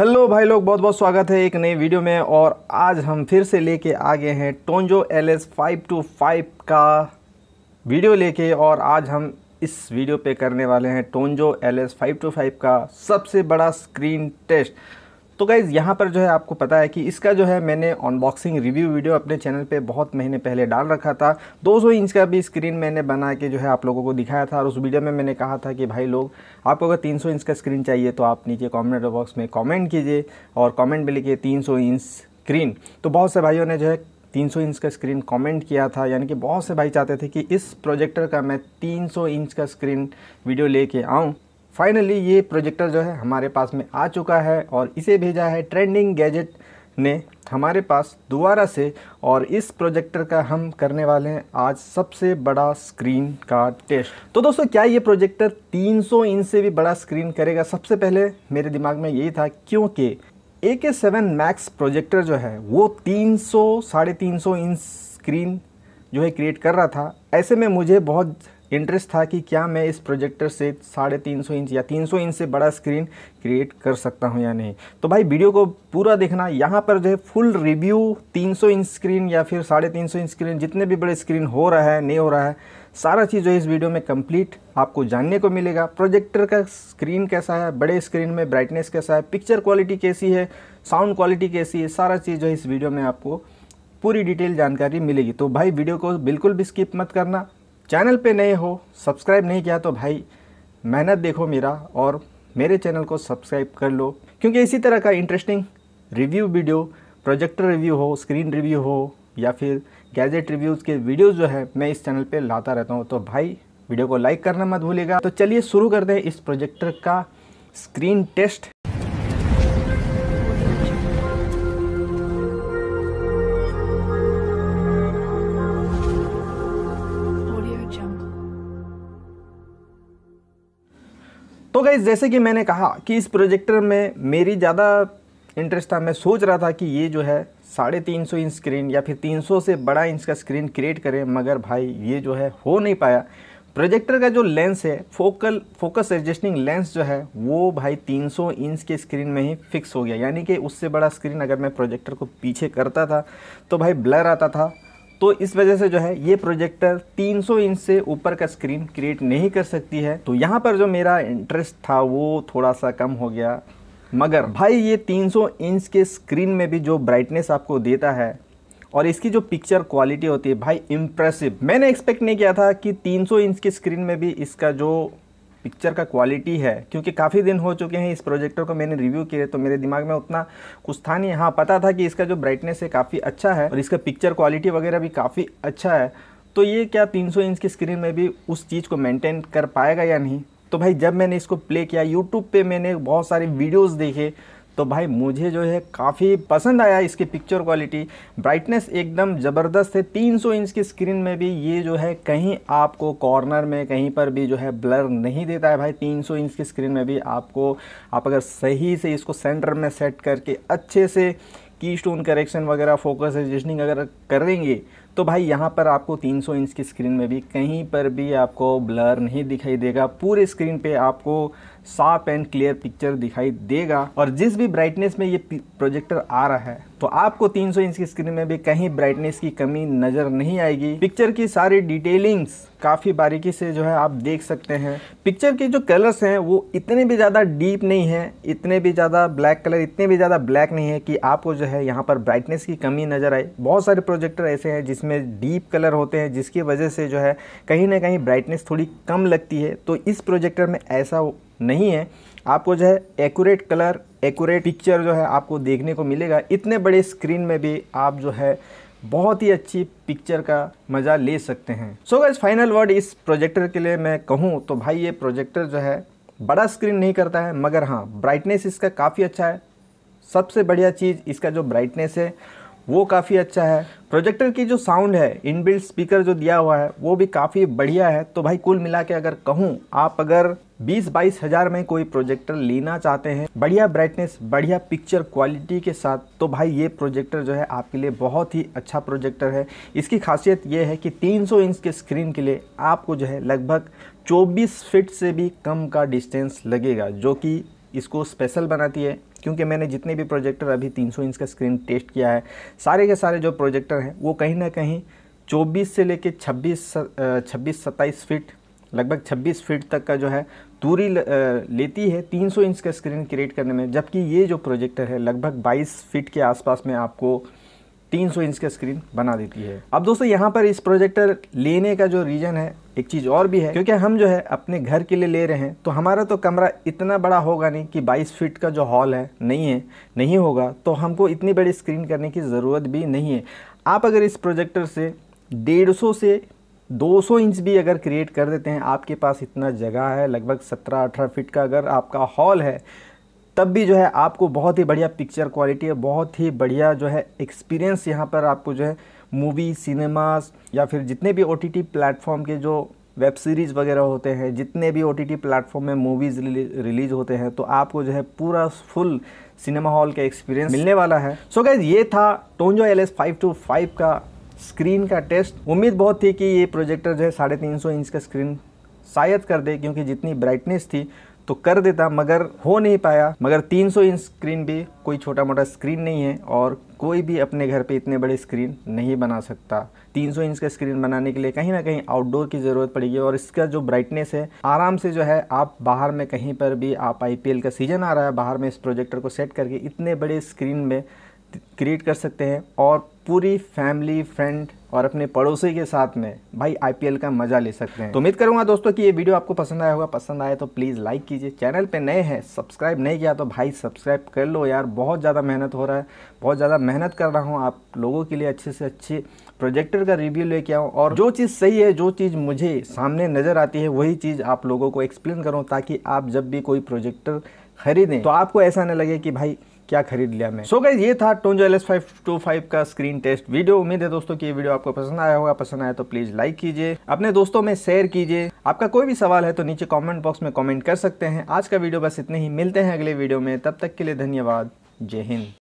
hello भाई लोग बहुत बहुत स्वागत है एक नई वीडियो में और आज हम फिर से लेके आ गए हैं Tonjo L S five two five का वीडियो लेके और आज हम इस वीडियो पे करने वाले हैं Tonjo L S five two five का सबसे बड़ा स्क्रीन टेस्ट तो गाइज़ यहाँ पर जो है आपको पता है कि इसका जो है मैंने अनबॉक्सिंग रिव्यू वीडियो अपने चैनल पे बहुत महीने पहले डाल रखा था 200 इंच का भी स्क्रीन मैंने बना के जो है आप लोगों को दिखाया था और उस वीडियो में मैंने कहा था कि भाई लोग आपको अगर 300 इंच का स्क्रीन चाहिए तो आप नीचे कॉमेंट बॉक्स में कॉमेंट कीजिए और कॉमेंट में लिखिए तीन इंच स्क्रीन तो बहुत से भाइयों ने जो है 300 इंच का स्क्रीन कमेंट किया था यानी कि बहुत से भाई चाहते थे कि इस प्रोजेक्टर का मैं 300 इंच का स्क्रीन वीडियो लेके आऊं फाइनली ये प्रोजेक्टर जो है हमारे पास में आ चुका है और इसे भेजा है ट्रेंडिंग गैजेट ने हमारे पास दोबारा से और इस प्रोजेक्टर का हम करने वाले हैं आज सबसे बड़ा स्क्रीन का टेस्ट तो दोस्तों क्या ये प्रोजेक्टर 300 इंच से भी बड़ा स्क्रीन करेगा सबसे पहले मेरे दिमाग में यही था क्योंकि ए के सेवन मैक्स प्रोजेक्टर जो है वो 300 साढ़े तीन इंच स्क्रीन जो है क्रिएट कर रहा था ऐसे में मुझे बहुत इंटरेस्ट था कि क्या मैं इस प्रोजेक्टर से साढ़े तीन सौ इंच या तीन सौ इंच से बड़ा स्क्रीन क्रिएट कर सकता हूँ या नहीं तो भाई वीडियो को पूरा देखना यहाँ पर जो है फुल रिव्यू तीन सौ इंच स्क्रीन या फिर साढ़े तीन सौ इंच स्क्रीन जितने भी बड़े स्क्रीन हो रहा है नहीं हो रहा है सारा चीज़ जो है इस वीडियो में कंप्लीट आपको जानने को मिलेगा प्रोजेक्टर का स्क्रीन कैसा है बड़े स्क्रीन में ब्राइटनेस कैसा है पिक्चर क्वालिटी कैसी है साउंड क्वालिटी कैसी है सारा चीज़ जो है इस वीडियो में आपको पूरी डिटेल जानकारी मिलेगी तो भाई वीडियो को बिल्कुल भी स्किप मत करना चैनल पे नए हो सब्सक्राइब नहीं किया तो भाई मेहनत देखो मेरा और मेरे चैनल को सब्सक्राइब कर लो क्योंकि इसी तरह का interesting review video projector review हो स्क्रीन रिव्यू हो या फिर गैजेट रिव्यूज़ के वीडियोज़ जो है मैं इस चैनल पे लाता रहता हूँ तो भाई वीडियो को लाइक करना मत भूलेगा तो चलिए शुरू करते हैं इस प्रोजेक्टर का स्क्रीन टेस्ट तो गई जैसे कि मैंने कहा कि इस प्रोजेक्टर में मेरी ज़्यादा इंटरेस्ट था मैं सोच रहा था कि ये जो है साढ़े तीन सौ इंच स्क्रीन या फिर तीन सौ से बड़ा इंच का स्क्रीन क्रिएट करें मगर भाई ये जो है हो नहीं पाया प्रोजेक्टर का जो लेंस है फोकल फोकस एडजस्टिंग लेंस जो है वो भाई 300 इंच के स्क्रीन में ही फिक्स हो गया यानी कि उससे बड़ा स्क्रीन अगर मैं प्रोजेक्टर को पीछे करता था तो भाई ब्लर आता था तो इस वजह से जो है ये प्रोजेक्टर 300 इंच से ऊपर का स्क्रीन क्रिएट नहीं कर सकती है तो यहाँ पर जो मेरा इंटरेस्ट था वो थोड़ा सा कम हो गया मगर भाई ये 300 इंच के स्क्रीन में भी जो ब्राइटनेस आपको देता है और इसकी जो पिक्चर क्वालिटी होती है भाई इम्प्रेसिव मैंने एक्सपेक्ट नहीं किया था कि 300 इंच की स्क्रीन में भी इसका जो पिक्चर का क्वालिटी है क्योंकि काफ़ी दिन हो चुके हैं इस प्रोजेक्टर को मैंने रिव्यू किए तो मेरे दिमाग में उतना कुछ था नहीं हाँ पता था कि इसका जो ब्राइटनेस है काफ़ी अच्छा है और इसका पिक्चर क्वालिटी वगैरह भी काफ़ी अच्छा है तो ये क्या 300 इंच की स्क्रीन में भी उस चीज़ को मेंटेन कर पाएगा या नहीं तो भाई जब मैंने इसको प्ले किया यूट्यूब पर मैंने बहुत सारे वीडियोज़ देखे तो भाई मुझे जो है काफ़ी पसंद आया इसकी पिक्चर क्वालिटी ब्राइटनेस एकदम ज़बरदस्त है 300 इंच की स्क्रीन में भी ये जो है कहीं आपको कॉर्नर में कहीं पर भी जो है ब्लर नहीं देता है भाई 300 इंच की स्क्रीन में भी आपको आप अगर सही से इसको सेंटर में सेट करके अच्छे से की स्टोन करेक्शन वगैरह फोकस एडजस्टिंग अगर करेंगे तो भाई यहाँ पर आपको 300 इंच की स्क्रीन में भी कहीं पर भी आपको ब्लर नहीं दिखाई देगा पूरे स्क्रीन पे आपको साफ एंड क्लियर पिक्चर दिखाई देगा और जिस भी ब्राइटनेस में ये प्रोजेक्टर आ रहा है तो आपको 300 इंच की स्क्रीन में भी कहीं ब्राइटनेस की कमी नज़र नहीं आएगी पिक्चर की सारी डिटेलिंग्स काफ़ी बारीकी से जो है आप देख सकते हैं पिक्चर के जो कलर्स हैं वो इतने भी ज़्यादा डीप नहीं है इतने भी ज़्यादा ब्लैक कलर इतने भी ज़्यादा ब्लैक नहीं है कि आपको जो है यहाँ पर ब्राइटनेस की कमी नज़र आए बहुत सारे प्रोजेक्टर ऐसे हैं जिसमें डीप कलर होते हैं जिसकी वजह से जो है कहीं ना कहीं ब्राइटनेस थोड़ी कम लगती है तो इस प्रोजेक्टर में ऐसा नहीं है आपको जो है एक्यूरेट कलर एक्यूरेट पिक्चर जो है आपको देखने को मिलेगा इतने बड़े स्क्रीन में भी आप जो है बहुत ही अच्छी पिक्चर का मज़ा ले सकते हैं सो अगर फाइनल वर्ड इस प्रोजेक्टर के लिए मैं कहूँ तो भाई ये प्रोजेक्टर जो है बड़ा स्क्रीन नहीं करता है मगर हाँ ब्राइटनेस इसका काफ़ी अच्छा है सबसे बढ़िया चीज़ इसका जो ब्राइटनेस है वो काफ़ी अच्छा है प्रोजेक्टर की जो साउंड है इनबिल्ट स्पीकर जो दिया हुआ है वो भी काफ़ी बढ़िया है तो भाई कुल मिला के अगर कहूँ आप अगर बीस बाईस हजार में कोई प्रोजेक्टर लेना चाहते हैं बढ़िया ब्राइटनेस बढ़िया पिक्चर क्वालिटी के साथ तो भाई ये प्रोजेक्टर जो है आपके लिए बहुत ही अच्छा प्रोजेक्टर है इसकी खासियत ये है कि 300 इंच के स्क्रीन के लिए आपको जो है लगभग 24 फीट से भी कम का डिस्टेंस लगेगा जो कि इसको स्पेशल बनाती है क्योंकि मैंने जितने भी प्रोजेक्टर अभी 300 इंच का स्क्रीन टेस्ट किया है सारे के सारे जो प्रोजेक्टर हैं वो कहीं ना कहीं 24 से लेके 26 छब्बीस सत्ताईस फिट लगभग 26 फीट तक का जो है दूरी लेती है 300 इंच का स्क्रीन क्रिएट करने में जबकि ये जो प्रोजेक्टर है लगभग 22 फीट के आसपास में आपको 300 इंच का स्क्रीन बना देती है अब दोस्तों यहाँ पर इस प्रोजेक्टर लेने का जो रीज़न है एक चीज़ और भी है क्योंकि हम जो है अपने घर के लिए ले रहे हैं तो हमारा तो कमरा इतना बड़ा होगा नहीं कि 22 फीट का जो हॉल है नहीं है नहीं होगा तो हमको इतनी बड़ी स्क्रीन करने की ज़रूरत भी नहीं है आप अगर इस प्रोजेक्टर से डेढ़ से 200 इंच भी अगर क्रिएट कर देते हैं आपके पास इतना जगह है लगभग 17-18 फीट का अगर आपका हॉल है तब भी जो है आपको बहुत ही बढ़िया पिक्चर क्वालिटी है बहुत ही बढ़िया जो है एक्सपीरियंस यहाँ पर आपको जो है मूवी सिनेमास या फिर जितने भी ओ टी प्लेटफॉर्म के जो वेब सीरीज़ वगैरह होते हैं जितने भी ओ टी प्लेटफॉर्म में मूवीज़ रिलीज़ होते हैं तो आपको जो है पूरा फुल सिनेमा हॉल का एक्सपीरियंस मिलने वाला है सो so गैज ये था टोंजो L S five two five का स्क्रीन का टेस्ट उम्मीद बहुत थी कि ये प्रोजेक्टर जो है साढ़े तीन सौ इंच का स्क्रीन शायद कर दे क्योंकि जितनी ब्राइटनेस थी तो कर देता मगर हो नहीं पाया मगर 300 इंच स्क्रीन भी कोई छोटा मोटा स्क्रीन नहीं है और कोई भी अपने घर पे इतने बड़े स्क्रीन नहीं बना सकता 300 इंच का स्क्रीन बनाने के लिए कहीं ना कहीं आउटडोर की ज़रूरत पड़ेगी और इसका जो ब्राइटनेस है आराम से जो है आप बाहर में कहीं पर भी आप आई का सीज़न आ रहा है बाहर में इस प्रोजेक्टर को सेट करके इतने बड़े स्क्रीन में क्रिएट कर सकते हैं और पूरी फैमिली फ्रेंड और अपने पड़ोसी के साथ में भाई आई का मजा ले सकते हैं तो उम्मीद करूंगा दोस्तों कि ये वीडियो आपको पसंद आया होगा पसंद आया तो प्लीज़ लाइक कीजिए चैनल पे नए हैं सब्सक्राइब नहीं किया तो भाई सब्सक्राइब कर लो यार बहुत ज़्यादा मेहनत हो रहा है बहुत ज़्यादा मेहनत कर रहा हूँ आप लोगों के लिए अच्छे से अच्छे प्रोजेक्टर का रिव्यू लेके आऊँ और जो चीज़ सही है जो चीज़ मुझे सामने नज़र आती है वही चीज़ आप लोगों को एक्सप्लेन करूँ ताकि आप जब भी कोई प्रोजेक्टर खरीदें तो आपको ऐसा ना लगे कि भाई क्या खरीद लिया मैं सो so ये था टोनजो L S five two five का स्क्रीन टेस्ट वीडियो उम्मीद है दोस्तों कि ये वीडियो आपको पसंद आया होगा पसंद आया तो प्लीज लाइक कीजिए अपने दोस्तों में शेयर कीजिए आपका कोई भी सवाल है तो नीचे कॉमेंट बॉक्स में कॉमेंट कर सकते हैं आज का वीडियो बस इतने ही मिलते हैं अगले वीडियो में तब तक के लिए धन्यवाद जय हिंद